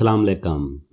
असलम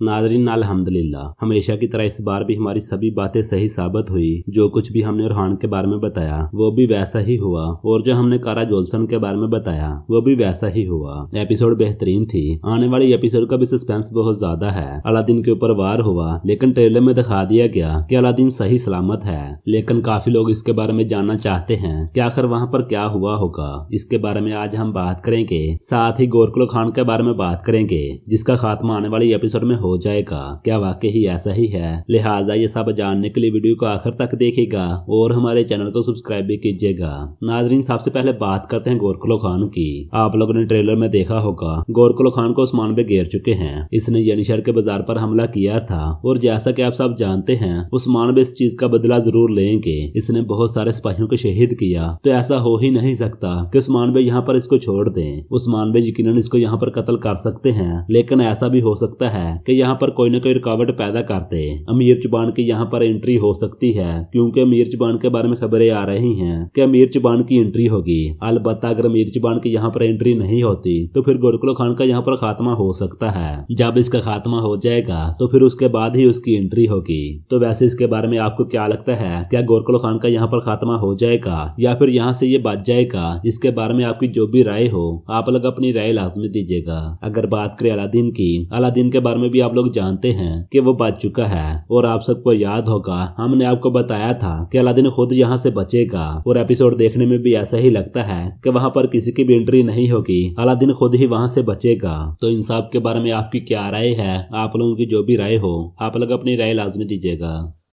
नाजरीन अलहमदिल्ला हमेशा की तरह इस बार भी हमारी सभी बातें सही साबित हुई जो कुछ भी हमने रोहान के बारे में बताया वो भी वैसा ही हुआ और जो हमने कारा जोलसन के बारे में बताया वो भी वैसा ही हुआ एपिसोड बेहतरीन थी आने वाली एपिसोड का भी सस्पेंस बहुत ज्यादा है अलादीन के ऊपर वार हुआ लेकिन ट्रेलर में दिखा दिया गया की अलादीन सही सलामत है लेकिन काफी लोग इसके बारे में जानना चाहते हैं की आखिर वहाँ पर क्या हुआ होगा इसके बारे में आज हम बात करेंगे साथ ही गोरखलो खान के बारे में बात करेंगे जिसका खात्मा आने वाले एपिसोड में हो जाएगा क्या वाकई ही ऐसा ही है लिहाजा ये सब जानने के लिए वीडियो को आखिर तक देखेगा और हमारे चैनल को सब्सक्राइब भी कीजिएगा नाजरीन सबसे पहले बात करते हैं गोरखलो खान की आप लोगों ने ट्रेलर में देखा होगा गोरखलो खान को उस्मान बे घेर चुके हैं इसने यनीशर के बाजार पर हमला किया था और जैसा की आप सब जानते हैं उस्मान बे इस चीज का बदला जरूर लेंगे इसने बहुत सारे सिपाहियों को शहीद किया तो ऐसा हो ही नहीं सकता कि उस्मान बे यहाँ पर इसको छोड़ दे उस्मान बे यकीन इसको यहाँ पर कत्ल कर सकते हैं लेकिन ऐसा भी हो सकता है कि यहाँ पर कोई ना कोई रुकावट पैदा करते अमीर चुबान की यहाँ पर एंट्री हो सकती है क्योंकि अमीर चुबान के बारे में खबरें आ रही हैं कि अमीर चुबान की एंट्री होगी अलबत्त अगर अमीर चुबान की यहाँ पर एंट्री नहीं होती तो फिर गोरकुल खान का यहाँ पर खात्मा हो सकता है जब इसका खात्मा हो जाएगा तो फिर उसके बाद ही उसकी एंट्री होगी तो वैसे इसके बारे में आपको क्या लगता है क्या गोरकुल खान का यहाँ पर खात्मा हो जाएगा या फिर यहाँ से ये बच जाएगा इसके बारे में आपकी जो भी राय हो आप लोग अपनी राय लाजमी दीजिएगा अगर बात करें अलादीन की अलादीन के बारे में भी आप लोग जानते हैं कि वो बच चुका है और आप सबको याद होगा हमने आपको बताया था कि अलादीन खुद यहाँ से बचेगा और एपिसोड देखने में भी ऐसा ही लगता है कि वहाँ पर किसी की भी एंट्री नहीं होगी अलादीन खुद ही वहाँ से बचेगा तो इन सब के बारे में आपकी क्या राय है आप लोगों की जो भी राय हो आप लोग अपनी राय लाजमी दीजिएगा